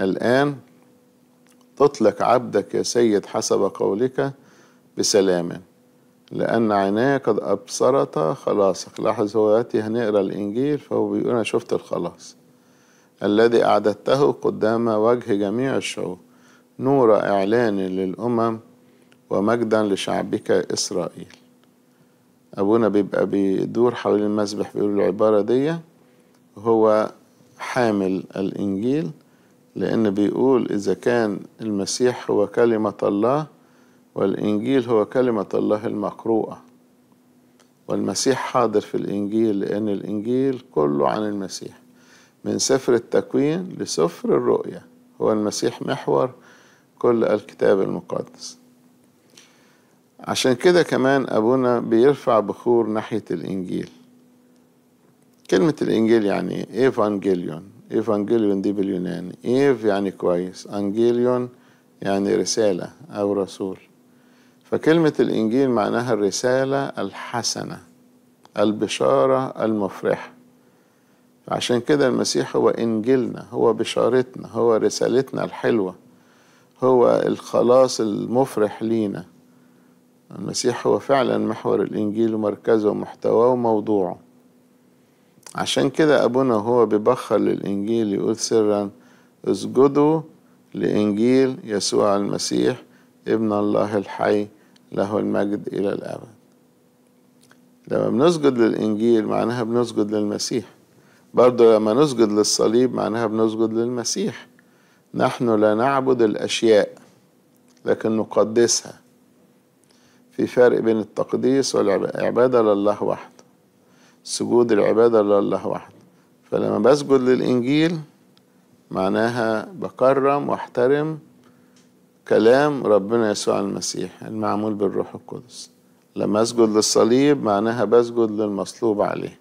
الآن تطلق عبدك يا سيد حسب قولك بسلام لأن عيناي قد أبصرت خلاصك لاحظ هو يأتي هنقرأ الإنجيل فهو بيقول أنا شفت الخلاص الذي أعددته قدام وجه جميع الشعوب نور إعلان للأمم ومجدا لشعبك إسرائيل أبونا بيبقى بيدور حوالين المسبح بيقول العبارة دي هو حامل الإنجيل لأن بيقول إذا كان المسيح هو كلمة الله والإنجيل هو كلمة الله المقروءة والمسيح حاضر في الإنجيل لأن الإنجيل كله عن المسيح من سفر التكوين لسفر الرؤية هو المسيح محور كل الكتاب المقدس عشان كده كمان أبونا بيرفع بخور ناحية الإنجيل كلمة الإنجيل يعني إيفانجيليون ايفانجيليون دي باليوناني ايف يعني كويس انجيليون يعني رسالة او رسول فكلمة الانجيل معناها الرسالة الحسنة البشارة المفرحة عشان كده المسيح هو انجيلنا هو بشارتنا هو رسالتنا الحلوة هو الخلاص المفرح لينا المسيح هو فعلا محور الانجيل ومركزه ومحتواه وموضوعه عشان كده أبونا وهو بيبخر للإنجيل يقول سرا اسجدوا لإنجيل يسوع المسيح ابن الله الحي له المجد إلى الأبد لما بنسجد للإنجيل معناها بنسجد للمسيح برضه لما نسجد للصليب معناها بنسجد للمسيح نحن لا نعبد الأشياء لكن نقدسها في فرق بين التقديس والعبادة لله وحده سجود العبادة لله وحده فلما بسجد للإنجيل معناها بكرم واحترم كلام ربنا يسوع المسيح المعمول بالروح القدس لما اسجد للصليب معناها بسجد للمصلوب عليه